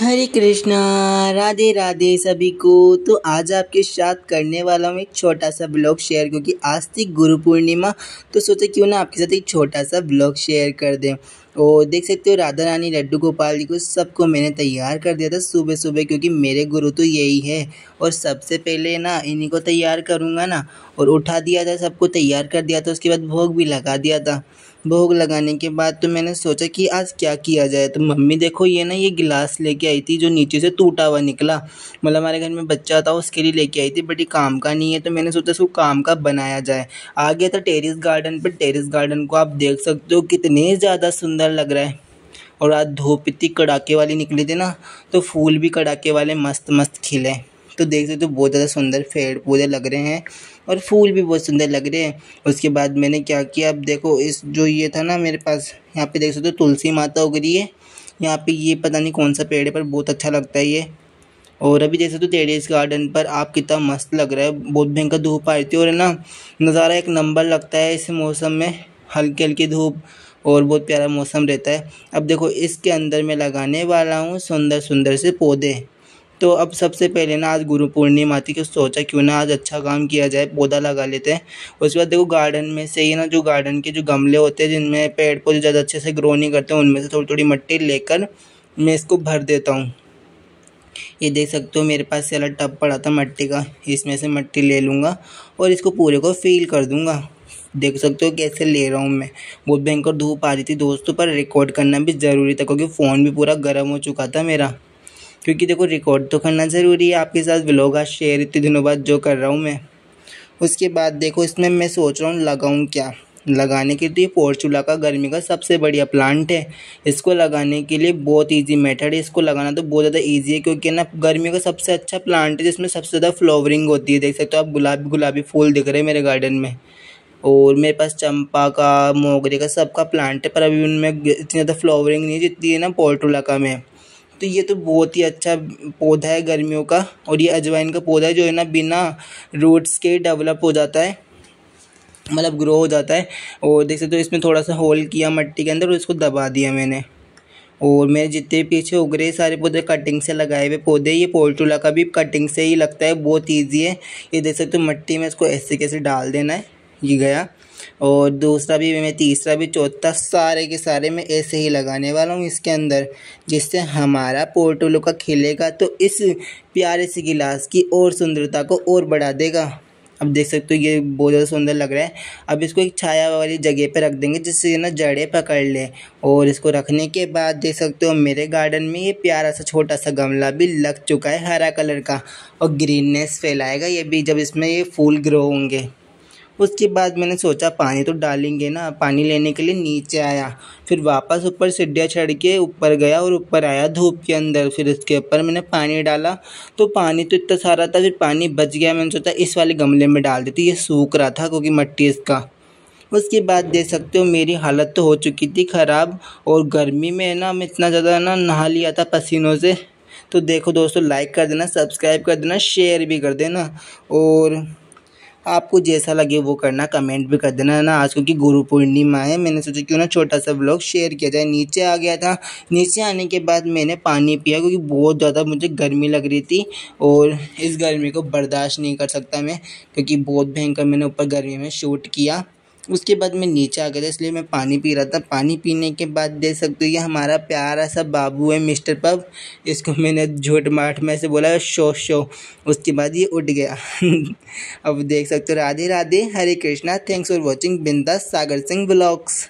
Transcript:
हरे कृष्णा राधे राधे सभी को तो आज आपके साथ करने वाला हूँ एक छोटा सा ब्लॉग शेयर क्योंकि आज थी गुरु पूर्णिमा तो सोचा क्यों ना आपके साथ एक छोटा सा ब्लॉग शेयर कर दें और देख सकते हो राधा रानी लड्डू गोपाल जी को सबको मैंने तैयार कर दिया था सुबह सुबह क्योंकि मेरे गुरु तो यही है और सबसे पहले ना इन्हीं को तैयार करूँगा ना और उठा दिया था सबको तैयार कर दिया था उसके बाद भोग भी लगा दिया था भोग लगाने के बाद तो मैंने सोचा कि आज क्या किया जाए तो मम्मी देखो ये ना ये गिलास लेके आई थी जो नीचे से टूटा हुआ निकला मतलब हमारे घर में बच्चा था उसके लिए लेके आई थी बट ये काम का नहीं है तो मैंने सोचा इसको काम का बनाया जाए आ गया था टेरिस गार्डन पर टेरिस गार्डन को आप देख सकते हो कितने ज़्यादा सुंदर सुंदर लग रहा है और आज धूप इतनी कड़ाके वाली निकली थी ना तो फूल भी कड़ाके वाले मस्त मस्त खिले तो देख सकते हो तो बहुत ज़्यादा सुंदर पेड़ पौधे लग रहे हैं और फूल भी बहुत सुंदर लग रहे हैं उसके बाद मैंने क्या किया अब देखो इस जो ये था ना मेरे पास यहाँ पे देख सकते हो तो तुलसी माता उग रही है यहाँ पे ये पता नहीं कौन सा पेड़ है पर बहुत अच्छा लगता है ये और अभी देख सकते हो तो टेरेस गार्डन पर आप कितना मस्त लग रहा है बहुत भयंकर धूप आ रही थी और है ना नज़ारा एक नंबर लगता है इस मौसम में हल्की हल्की धूप और बहुत प्यारा मौसम रहता है अब देखो इसके अंदर मैं लगाने वाला हूँ सुंदर सुंदर से पौधे तो अब सबसे पहले ना आज गुरु पूर्णिमा थी कि तो सोचा क्यों ना आज अच्छा काम किया जाए पौधा लगा लेते हैं उसके बाद देखो गार्डन में से ही ना जो गार्डन के जो गमले होते हैं जिनमें पेड़ पौधे ज़्यादा अच्छे से ग्रो नहीं करते उनमें से थोड़ी थोड़ी मिट्टी लेकर मैं इसको भर देता हूँ ये देख सकते हो मेरे पास से अलग टब पड़ा था मिट्टी का इसमें से मिट्टी ले लूँगा और इसको पूरे को फील कर दूँगा देख सकते हो कैसे ले रहा हूँ मैं बहुत भयंकर धूप आ रही थी दोस्तों पर रिकॉर्ड करना भी ज़रूरी था क्योंकि फ़ोन भी पूरा गर्म हो चुका था मेरा क्योंकि देखो रिकॉर्ड तो करना ज़रूरी है आपके साथ ब्लॉग आज शेयर इतने दिनों बाद जो कर रहा हूँ मैं उसके बाद देखो इसमें मैं सोच रहा हूँ लगाऊँ क्या लगाने के लिए पोर्चूला का गर्मी का सबसे बढ़िया प्लांट है इसको लगाने के लिए बहुत इजी मेथड है इसको लगाना तो बहुत ज़्यादा इजी है क्योंकि ना गर्मी का सबसे अच्छा प्लांट है जिसमें सबसे ज़्यादा फ्लावरिंग होती है देख सकते हो आप गुलाबी गुलाबी फूल दिख रहे हैं मेरे गार्डन में और मेरे पास चंपा का मोगरे का सबका प्लांट है पर अभी उनमें इतनी ज़्यादा फ्लावरिंग नहीं है जितनी है ना का में तो ये तो बहुत ही अच्छा पौधा है गर्मियों का और ये अजवाइन का पौधा है जो है ना बिना रूट्स के डेवलप हो जाता है मतलब ग्रो हो जाता है और देख सकते हो तो इसमें थोड़ा सा होल किया मट्टी के अंदर और इसको दबा दिया मैंने और मेरे जितने पीछे उग रहे सारे पौधे कटिंग से लगाए हुए पौधे ये पोल्ट्रोला का भी कटिंग से ही लगता है बहुत ईजी है ये देख सकते हो तो मट्टी में इसको ऐसे कैसे डाल देना है ये गया और दूसरा भी मैं तीसरा भी चौथा सारे के सारे मैं ऐसे ही लगाने वाला हूँ इसके अंदर जिससे हमारा पोर्टोलो का खिलेगा तो इस प्यारे से गिलास की और सुंदरता को और बढ़ा देगा अब देख सकते हो ये बहुत ज़्यादा सुंदर लग रहा है अब इसको एक छाया वाली जगह पर रख देंगे जिससे ना जड़े पकड़ लें और इसको रखने के बाद देख सकते हो मेरे गार्डन में ये प्यारा सा छोटा सा गमला भी लग चुका है हरा कलर का और ग्रीननेस फैलाएगा ये भी जब इसमें ये फूल ग्रो होंगे उसके बाद मैंने सोचा पानी तो डालेंगे ना पानी लेने के लिए नीचे आया फिर वापस ऊपर सीढ़ियाँ चढ़ के ऊपर गया और ऊपर आया धूप के अंदर फिर उसके ऊपर मैंने पानी डाला तो पानी तो इतना सारा था फिर पानी बच गया मैंने सोचा इस वाले गमले में डाल देती ये सूख रहा था क्योंकि मट्टी इसका उसके बाद देख सकते हो मेरी हालत तो हो चुकी थी ख़राब और गर्मी में ना मैं इतना ज़्यादा ना नहा लिया था पसीनों से तो देखो दोस्तों लाइक कर देना सब्सक्राइब कर देना शेयर भी कर देना और आपको जैसा लगे वो करना कमेंट भी कर देना ना आज क्योंकि गुरु पूर्णिमा है मैंने सोचा क्यों ना छोटा सा ब्लॉग शेयर किया जाए नीचे आ गया था नीचे आने के बाद मैंने पानी पिया क्योंकि बहुत ज़्यादा मुझे गर्मी लग रही थी और इस गर्मी को बर्दाश्त नहीं कर सकता मैं क्योंकि बहुत भयंकर मैंने ऊपर गर्मी में शूट किया उसके बाद मैं नीचे आ गया था इसलिए मैं पानी पी रहा था पानी पीने के बाद दे सकते हो ये हमारा प्यारा सा बाबू है मिस्टर पब इसको मैंने झूठ माठ में से बोला शो शो उसके बाद ये उठ गया अब देख सकते हो Radhe Radhe Hare Krishna thanks for watching Binda Sagar Singh blogs